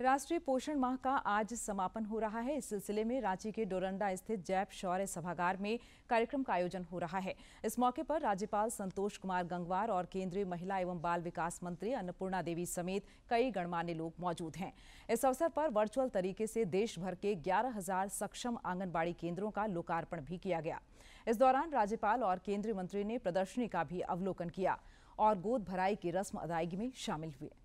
राष्ट्रीय पोषण माह का आज समापन हो रहा है इस सिलसिले में रांची के डोरंडा स्थित जैप शौर्य सभागार में कार्यक्रम का आयोजन हो रहा है इस मौके पर राज्यपाल संतोष कुमार गंगवार और केंद्रीय महिला एवं बाल विकास मंत्री अन्नपूर्णा देवी समेत कई गणमान्य लोग मौजूद हैं इस अवसर पर वर्चुअल तरीके से देश भर के ग्यारह सक्षम आंगनबाड़ी केंद्रों का लोकार्पण भी किया गया इस दौरान राज्यपाल और केंद्रीय मंत्री ने प्रदर्शनी का भी अवलोकन किया और गोद भराई की रस्म अदायगी में शामिल हुए